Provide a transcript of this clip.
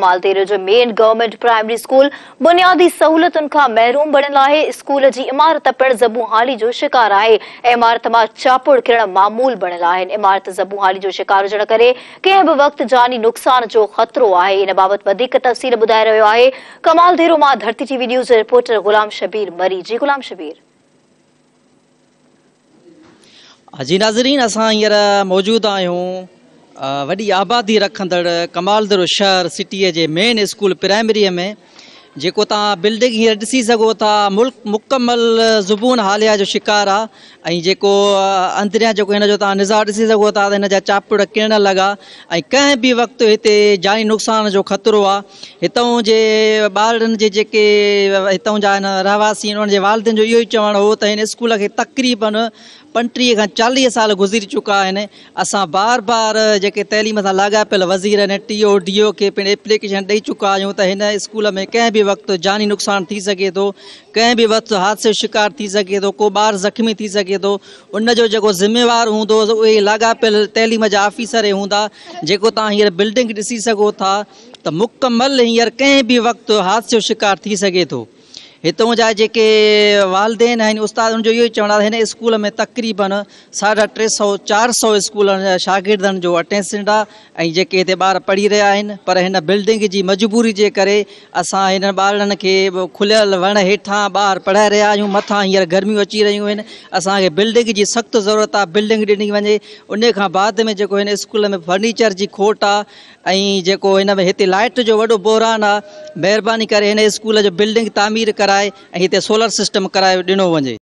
माल जो main government primary school बुनियादी सहूलियत खां महरूम बणियल आहे स्कूल जी इमारत पिणु ज़बूहाली जो शिकार आहे इमारत मां चापुड़ किरण मामूल बणियल आहिनि इमारत ज़बूहाली जो शिकार हुजण करे कंहिं बि वक़्तु जानी नुक़सान जो ख़तरो आहे इन बाबति तफ़सील ॿुधाए रहियो आहे कमाल धीरो मां धरती TV news reporter Ghulam Shabir मरी जी गुलाम शबीर जी नाज़रीन असां हींअर मौजूदु आहियूं वॾी आबादी रखंदड़ कमालदड़ शहर सिटी के मेन स्कूल प्राइमरीअ में जो तिल्डिंग बिल्डिंग हींअर ॾिसी मुल्क मुकमल ज़ुबून हालिया जो शिकार आको ऐं जो तव्हां निज़ार ऐसी सघो था त चापुड़ किरण लगा कें भी वक्त इतने जानी नुक़सान जो ख़तरो आहे के बारे इतों जे रहवासी उन्होंने वालदेन जो इहो चवण हो तो इन स्कूल के तक़रीबन पटी का चाली साल गुज़री चुका है अस बार बार जे तलीम से लागापल वज़ीर ने टी ओ डी ओ के पिणु एप्लीकेशन ॾेई चुका तो त स्कूल में कें भी भी वक्त जानी नुकसान थी सके तो कें भी वक्त हादसे शिकार थी सके तो को बार ज़ख़्मी थी सके तो उनजो जेको ज़िमेवार हूंदो तैलीम लाॻापियल तइलीम जा आफ़ीसर हूंदा बिल्डिंग ऐसी सघो था तो मुकम्मल हींअर कें भी हादसे शिकार थी सके तो इतों जहाँ वालदेन उस्ताद उन इहो ई स्कूल में तक़रीबन साढा टे सौ चार सौ स्कूल शागिर्दनि जो अटेंसेंट आहे ऐं जेके पढ़ी रहा पर बिल्डिंग की मजबूरी के कर असां हिन ॿारनि खे खुलियल वण हेठा बार पढ़ा रहा आहियूं मत हिंसर गर्मी अची रही आहिनि असांखे बिल्डिंग की सख्त ज़रूरत आ बिल्डिंग ॾिनी वे उन बाद में जो हिन स्कूल में फर्नीचर की खोट आई जो इन में इतने लाइट जो वो बोहरान आहे महिरबानी स्कूल जो बिल्डिंग तमीर कर ऐं हिते सोलर सिस्टम करायो ॾिनो वञे